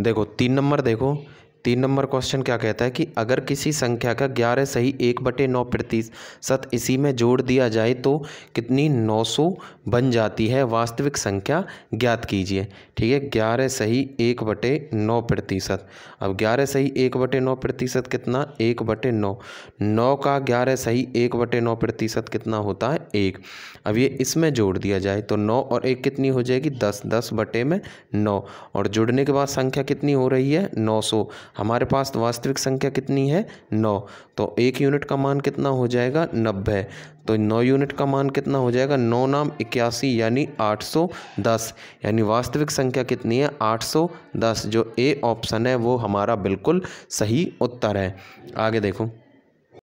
देखो तीन नंबर देखो तीन नंबर क्वेश्चन क्या कहता है कि अगर किसी संख्या का ग्यारह सही एक बटे नौ प्रतिशत इसी में जोड़ दिया जाए तो कितनी नौ सौ बन जाती है वास्तविक संख्या ज्ञात कीजिए ठीक है ग्यारह सही एक बटे नौ प्रतिशत अब ग्यारह सही एक बटे नौ प्रतिशत कितना एक बटे नौ नौ का ग्यारह सही एक बटे नौ प्रतिशत कितना होता है एक अब ये इसमें जोड़ दिया जाए तो नौ और एक कितनी हो जाएगी दस दस बटे में नौ और जुड़ने के बाद संख्या कितनी हो रही है नौ सौ हमारे पास तो वास्तविक संख्या कितनी है नौ तो एक यूनिट का मान कितना हो जाएगा नब्बे तो नौ यूनिट का मान कितना हो जाएगा नौ नाम इक्यासी यानी आठ सौ दस यानी वास्तविक संख्या कितनी है आठ सौ दस जो ए ऑप्शन है वो हमारा बिल्कुल सही उत्तर है आगे देखो